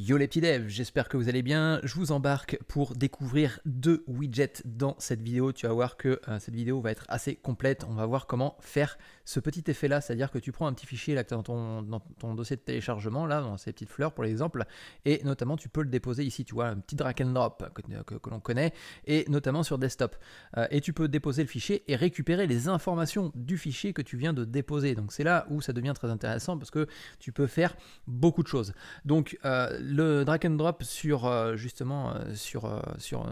Yo les petits devs, j'espère que vous allez bien. Je vous embarque pour découvrir deux widgets dans cette vidéo. Tu vas voir que euh, cette vidéo va être assez complète. On va voir comment faire ce petit effet là, c'est-à-dire que tu prends un petit fichier là, dans, ton, dans ton dossier de téléchargement, là, dans ces petites fleurs pour l'exemple, et notamment tu peux le déposer ici, tu vois, un petit drag and drop que, l'on connaît, et notamment sur desktop. Euh, et tu peux déposer le fichier et récupérer les informations du fichier que tu viens de déposer. Donc c'est là où ça devient très intéressant parce que tu peux faire beaucoup de choses. Donc euh, le drag and drop sur euh, justement euh, sur euh, sur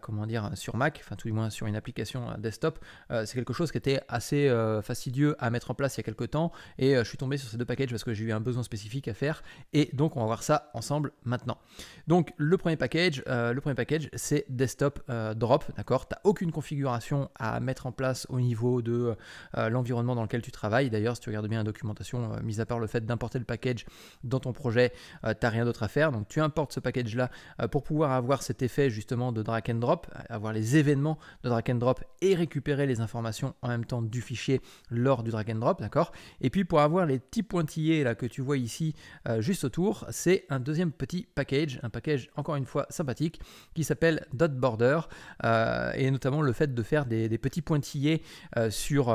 comment dire sur Mac, enfin tout du moins sur une application desktop, c'est quelque chose qui était assez fastidieux à mettre en place il y a quelques temps et je suis tombé sur ces deux packages parce que j'ai eu un besoin spécifique à faire et donc on va voir ça ensemble maintenant. Donc le premier package, le premier package c'est desktop drop, d'accord. n'as aucune configuration à mettre en place au niveau de l'environnement dans lequel tu travailles. D'ailleurs si tu regardes bien la documentation, mis à part le fait d'importer le package dans ton projet, tu t'as rien d'autre à faire. Donc tu importes ce package-là euh, pour pouvoir avoir cet effet justement de drag and drop, avoir les événements de drag and drop et récupérer les informations en même temps du fichier lors du drag and drop, d'accord Et puis pour avoir les petits pointillés là que tu vois ici euh, juste autour, c'est un deuxième petit package, un package encore une fois sympathique qui s'appelle dot border euh, et notamment le fait de faire des, petits pointillés sur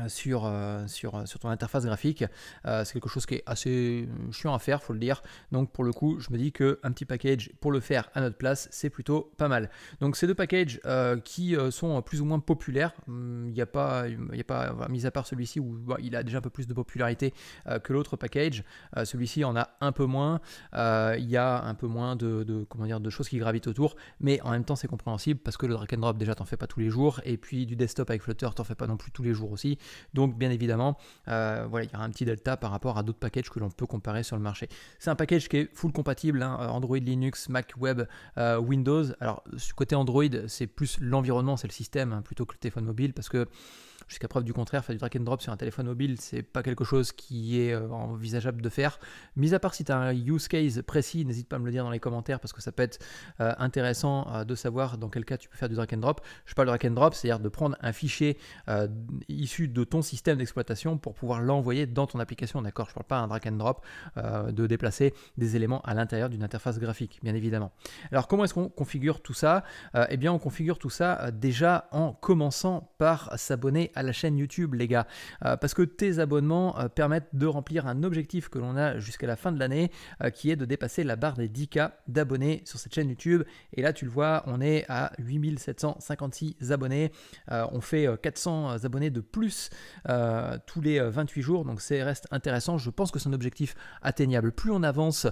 euh, sur, euh, sur, euh, sur, ton interface graphique. c'est quelque chose qui est assez chiant à faire, faut le dire. Donc pour le coup, je me dis qu'un petit package pour le faire à notre place, c'est plutôt pas mal. Donc ces deux packages qui sont plus ou moins populaires, il hum, n'y a pas, y a pas mis à part celui-ci où bah, il a déjà un peu plus de popularité que l'autre package. celui-ci en a un peu moins, il y a un peu moins de, comment dire, de choses qui gravitent autour, mais en même temps c'est compréhensible parce que le drag and drop déjà t'en fais pas tous les jours, et puis du desktop avec Flutter t'en fais pas non plus tous les jours aussi. Donc bien évidemment, euh, voilà, il y aura un petit delta par rapport à d'autres packages que l'on peut comparer sur le marché. C'est un package qui est full compatible, hein, euh, Android, Linux, Mac, Web, euh, Windows. Alors côté Android, c'est plus l'environnement, c'est le système hein, plutôt que le téléphone mobile parce que jusqu'à preuve du contraire, faire du drag and drop sur un téléphone mobile, c'est pas quelque chose qui est euh, envisageable de faire. Mis à part si tu as un use case précis, n'hésite pas à me le dire dans les commentaires parce que ça peut être euh, intéressant euh, de savoir dans quel cas tu peux faire du drag and drop. Je parle de drag and drop, c'est-à-dire de prendre un fichier issu de ton système d'exploitation pour pouvoir l'envoyer dans ton application, d'accord Je parle pas d'un drag and drop de déplacer des éléments à l'intérieur d'une interface graphique, bien évidemment. Alors comment est-ce qu'on configure tout ça Eh bien on configure tout ça déjà en commençant par s'abonner à la chaîne YouTube, les gars, euh, parce que tes abonnements euh, permettent de remplir un objectif que l'on a jusqu'à la fin de l'année, euh, qui est de dépasser la barre des 10K d'abonnés sur cette chaîne YouTube. Et là, tu le vois, on est à 8756 abonnés. on fait 400 abonnés de plus tous les 28 jours, donc c'est reste intéressant. Je pense que c'est un objectif atteignable. Plus on avance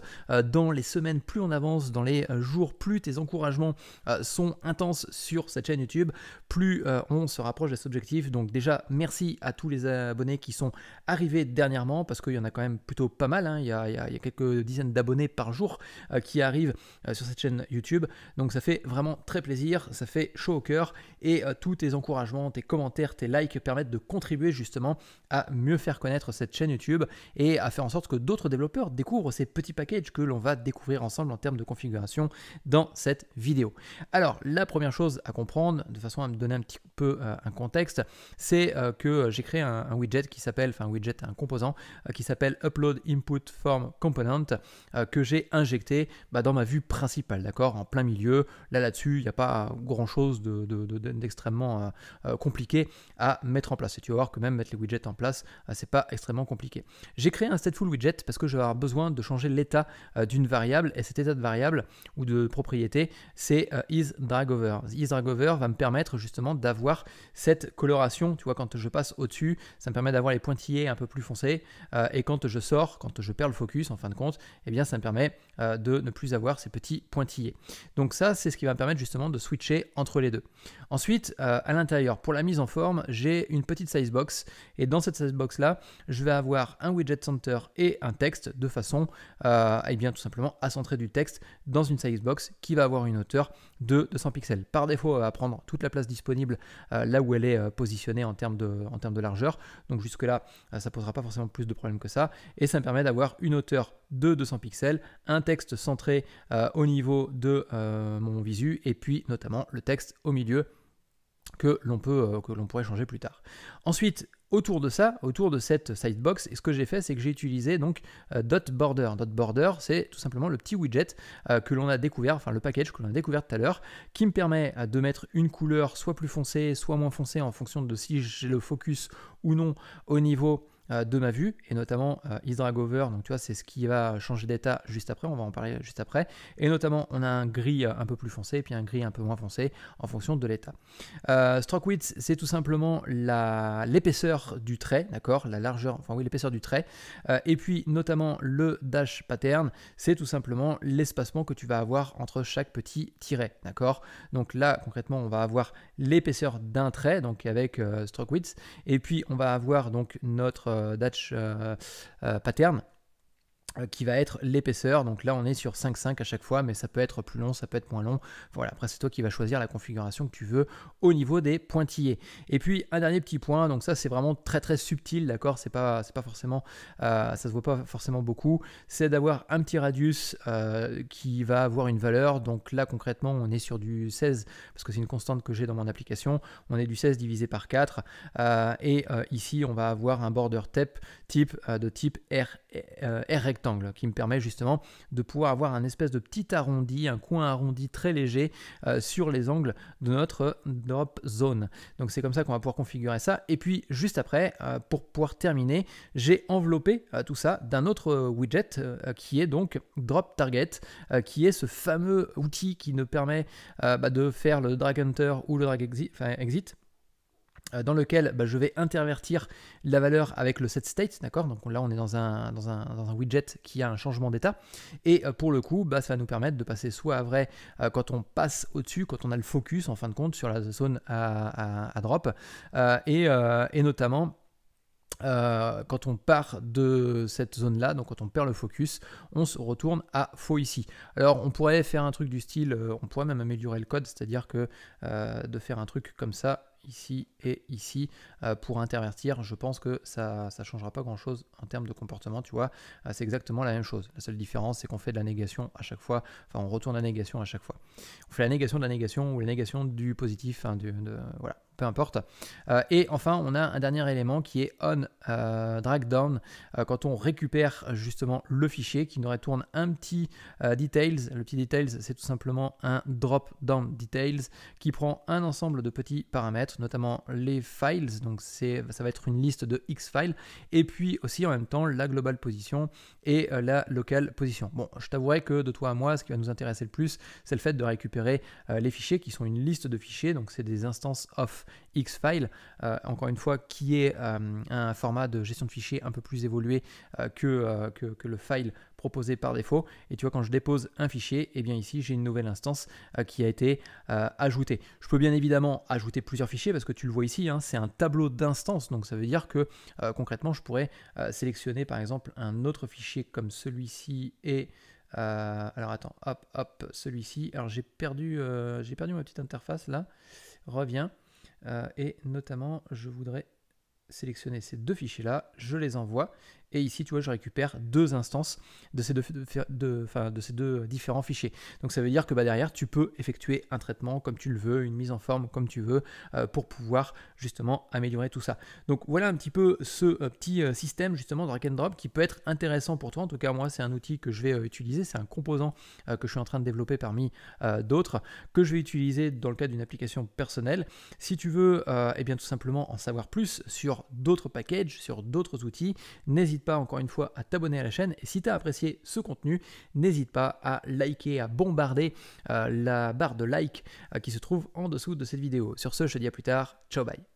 dans les semaines, plus on avance dans les jours, plus tes encouragements sont intenses sur cette chaîne YouTube, plus on se rapproche de cet objectif. Donc, Déjà, merci à tous les abonnés qui sont arrivés dernièrement, parce qu'il y en a quand même plutôt pas mal. Hein. Il, y a, quelques dizaines d'abonnés par jour euh, qui arrivent euh, sur cette chaîne YouTube. Donc ça fait vraiment très plaisir, ça fait chaud au cœur. Et euh, tous tes encouragements, tes commentaires, tes likes permettent de contribuer justement à mieux faire connaître cette chaîne YouTube et à faire en sorte que d'autres développeurs découvrent ces petits packages que l'on va découvrir ensemble en termes de configuration dans cette vidéo. Alors, la première chose à comprendre, de façon à me donner un petit peu un contexte, c'est euh, que euh, j'ai créé un, widget qui s'appelle, enfin un widget, un composant euh, qui s'appelle Upload Input Form Component que j'ai injecté bah, dans ma vue principale, d'accord, en plein milieu. Là, là-dessus, il n'y a pas grand-chose d'extrêmement de, compliqué à mettre en place. Et tu vas voir que même mettre les widgets en place, c'est pas extrêmement compliqué. J'ai créé un stateful widget parce que je vais avoir besoin de changer l'état d'une variable et cet état de variable ou de propriété, c'est isDragOver. isDragOver va me permettre justement d'avoir cette coloration tu vois, quand je passe au-dessus, ça me permet d'avoir les pointillés un peu plus foncés. Euh, et quand je sors, quand je perds le focus, en fin de compte, eh bien, ça me permet euh, de ne plus avoir ces petits pointillés. Donc ça, c'est ce qui va me permettre justement de switcher entre les deux. Ensuite, euh, à l'intérieur, pour la mise en forme, j'ai une petite size box. Et dans cette size box là je vais avoir un widget center et un texte de façon, eh bien, tout simplement à centrer du texte dans une size box qui va avoir une hauteur de 200 pixels. Par défaut, elle va prendre toute la place disponible là où elle est positionnée en termes de, en termes de largeur. Donc jusque-là, euh, ça posera pas forcément plus de problèmes que ça. Et ça me permet d'avoir une hauteur de 200 pixels, un texte centré euh, au niveau de euh, mon visu, et puis notamment le texte au milieu que l'on peut euh, que l'on pourrait changer plus tard. Ensuite, autour de ça, autour de cette sidebox, ce que j'ai fait, c'est que j'ai utilisé donc euh, dot border. Dot border, c'est tout simplement le petit widget euh, que l'on a découvert, enfin le package que l'on a découvert tout à l'heure, qui me permet de mettre une couleur soit plus foncée, soit moins foncée en fonction de si j'ai le focus ou non au niveau euh, de ma vue, et notamment euh, IsDragover, Over donc tu vois, c'est ce qui va changer d'état juste après, on va en parler juste après, et notamment on a un gris euh, un peu plus foncé, et puis un gris un peu moins foncé en fonction de l'état. stroke width, c'est tout simplement l'épaisseur du trait, d'accord, la largeur, enfin oui, l'épaisseur du trait, et puis notamment le dash pattern, c'est tout simplement l'espacement que tu vas avoir entre chaque petit tiret, d'accord Donc là, concrètement, on va avoir l'épaisseur d'un trait, donc avec stroke width, et puis on va avoir donc notre euh, Dutch euh, euh, Pattern euh, qui va être l'épaisseur. Donc là, on est sur 5,5 à chaque fois, mais ça peut être plus long, ça peut être moins long. Voilà, après, c'est toi qui vas choisir la configuration que tu veux au niveau des pointillés. Et puis, un dernier petit point, donc ça, c'est vraiment très très subtil, d'accord C'est pas, pas forcément, euh, ça se voit pas forcément beaucoup. C'est d'avoir un petit radius euh, qui va avoir une valeur. Donc là, concrètement, on est sur du 16, parce que c'est une constante que j'ai dans mon application. On est du 16 divisé par 4. et ici, on va avoir un border type, type de type R, R rectangle qui me permet justement de pouvoir avoir un espèce de petit arrondi, un coin arrondi très léger euh, sur les angles de notre drop zone. Donc c'est comme ça qu'on va pouvoir configurer ça. Et puis juste après, euh, pour pouvoir terminer, j'ai enveloppé euh, tout ça d'un autre widget qui est donc drop target, qui est ce fameux outil qui nous permet bah, de faire le drag enter ou le drag exit euh, dans lequel bah, je vais intervertir la valeur avec le set state, d'accord Donc là, on est dans un, un, widget qui a un changement d'état. Et euh, pour le coup, bah, ça va nous permettre de passer soit à vrai euh, quand on passe au-dessus, quand on a le focus, en fin de compte, sur la zone à, drop, et, notamment... quand on part de cette zone là, donc quand on perd le focus, on se retourne à faux ici. Alors on pourrait faire un truc du style, on pourrait même améliorer le code, c'est-à-dire que de faire un truc comme ça, ici et ici euh, pour intervertir, je pense que ça ne changera pas grand-chose en termes de comportement, tu vois. Euh, c'est exactement la même chose. La seule différence, c'est qu'on fait de la négation à chaque fois, enfin on retourne la négation à chaque fois. On fait la négation de la négation ou la négation du positif, hein, voilà, peu importe. Euh, et enfin, on a un dernier élément qui est on euh, drag down euh, quand on récupère justement le fichier qui nous retourne un petit details. Le petit details, c'est tout simplement un drop down details qui prend un ensemble de petits paramètres, notamment les files. Donc c'est, ça va être une liste de x files et puis aussi en même temps la global position et la local position. Bon, je t'avouerai que de toi à moi, ce qui va nous intéresser le plus, c'est le fait de récupérer les fichiers qui sont une liste de fichiers. Donc c'est des instances off X-File, euh, encore une fois, qui est euh, un format de gestion de fichiers un peu plus évolué euh, que, que, le file proposé par défaut. Et tu vois, quand je dépose un fichier, et eh bien ici, j'ai une nouvelle instance qui a été ajoutée. Je peux bien évidemment ajouter plusieurs fichiers parce que tu le vois ici, hein, c'est un tableau d'instances. Donc ça veut dire que concrètement, je pourrais sélectionner par exemple un autre fichier comme celui-ci et alors attends, hop, hop, celui-ci. Alors j'ai perdu, j'ai perdu ma petite interface là. Reviens. Euh, et notamment, je voudrais sélectionner ces deux fichiers-là, je les envoie, et ici, tu vois, je récupère deux instances de ces deux, de, ces deux différents fichiers. Donc ça veut dire que bah, derrière, tu peux effectuer un traitement comme tu le veux, une mise en forme comme tu veux, euh, pour pouvoir justement améliorer tout ça. Donc voilà un petit peu ce euh, petit euh, système justement de drag and drop qui peut être intéressant pour toi. En tout cas, moi, c'est un outil que je vais utiliser, c'est un composant que je suis en train de développer parmi d'autres, que je vais utiliser dans le cadre d'une application personnelle. Si tu veux, et eh bien tout simplement en savoir plus sur d'autres packages, sur d'autres outils, n'hésite pas encore une fois à t'abonner à la chaîne. Et si tu as apprécié ce contenu, n'hésite pas à liker, à bombarder euh, la barre de like euh, qui se trouve en dessous de cette vidéo. Sur ce, je te dis à plus tard. Ciao, bye.